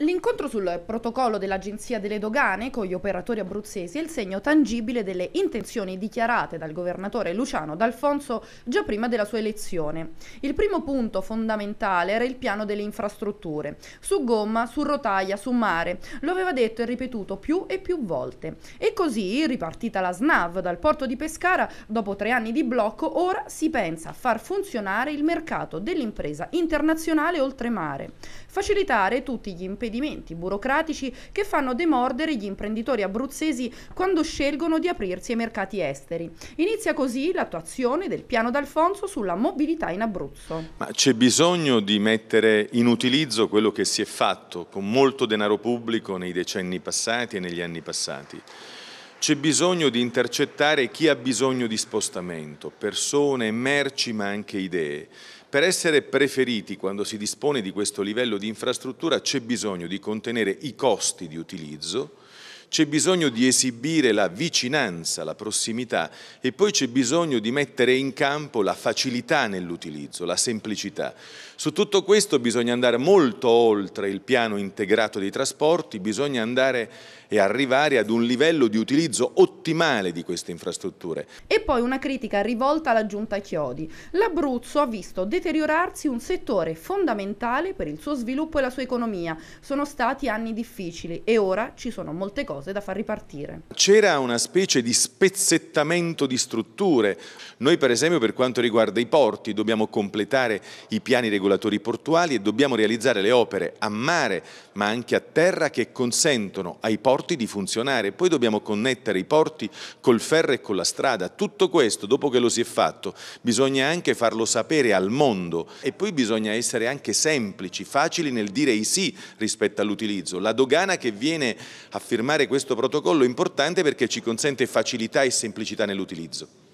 L'incontro sul protocollo dell'Agenzia delle Dogane con gli operatori abruzzesi è il segno tangibile delle intenzioni dichiarate dal governatore Luciano D'Alfonso già prima della sua elezione. Il primo punto fondamentale era il piano delle infrastrutture, su gomma, su rotaia, su mare. Lo aveva detto e ripetuto più e più volte. E così, ripartita la SNAV dal porto di Pescara, dopo tre anni di blocco, ora si pensa a far funzionare il mercato dell'impresa internazionale oltremare, facilitare tutti gli impegni impedimenti burocratici che fanno demordere gli imprenditori abruzzesi quando scelgono di aprirsi ai mercati esteri. Inizia così l'attuazione del piano d'Alfonso sulla mobilità in Abruzzo. Ma c'è bisogno di mettere in utilizzo quello che si è fatto con molto denaro pubblico nei decenni passati e negli anni passati. C'è bisogno di intercettare chi ha bisogno di spostamento, persone, merci ma anche idee. Per essere preferiti quando si dispone di questo livello di infrastruttura c'è bisogno di contenere i costi di utilizzo, c'è bisogno di esibire la vicinanza, la prossimità e poi c'è bisogno di mettere in campo la facilità nell'utilizzo, la semplicità. Su tutto questo bisogna andare molto oltre il piano integrato dei trasporti, bisogna andare e arrivare ad un livello di utilizzo ottimale di queste infrastrutture. E poi una critica rivolta alla Giunta Chiodi. L'Abruzzo ha visto deteriorarsi un settore fondamentale per il suo sviluppo e la sua economia. Sono stati anni difficili e ora ci sono molte cose cose da far ripartire. C'era una specie di spezzettamento di strutture. Noi per esempio per quanto riguarda i porti dobbiamo completare i piani regolatori portuali e dobbiamo realizzare le opere a mare ma anche a terra che consentono ai porti di funzionare. Poi dobbiamo connettere i porti col ferro e con la strada. Tutto questo dopo che lo si è fatto bisogna anche farlo sapere al mondo e poi bisogna essere anche semplici, facili nel dire i sì rispetto all'utilizzo. La dogana che viene a firmare questo protocollo importante perché ci consente facilità e semplicità nell'utilizzo.